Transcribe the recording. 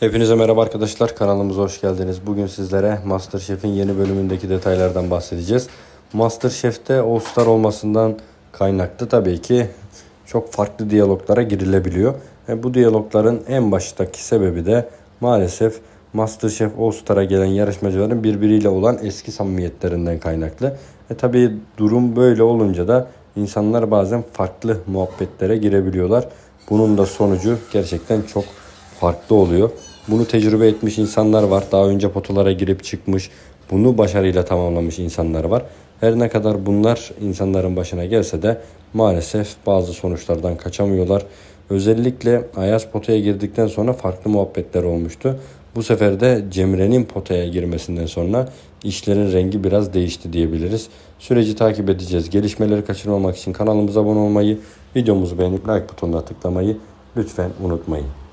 Hepinize merhaba arkadaşlar kanalımıza hoş geldiniz. Bugün sizlere Masterchef'in yeni bölümündeki detaylardan bahsedeceğiz. Masterchef'te All Star olmasından kaynaklı tabii ki çok farklı diyaloglara girilebiliyor. Ve bu diyalogların en baştaki sebebi de maalesef Masterchef All Star'a gelen yarışmacıların birbiriyle olan eski samimiyetlerinden kaynaklı. E tabii durum böyle olunca da insanlar bazen farklı muhabbetlere girebiliyorlar. Bunun da sonucu gerçekten çok farklı oluyor. Bunu tecrübe etmiş insanlar var. Daha önce potalara girip çıkmış, bunu başarıyla tamamlamış insanlar var. Her ne kadar bunlar insanların başına gelse de maalesef bazı sonuçlardan kaçamıyorlar. Özellikle Ayaz potaya girdikten sonra farklı muhabbetler olmuştu. Bu sefer de Cemre'nin potaya girmesinden sonra işlerin rengi biraz değişti diyebiliriz. Süreci takip edeceğiz. Gelişmeleri kaçırmamak için kanalımıza abone olmayı, videomuzu beğenip like butonuna tıklamayı lütfen unutmayın.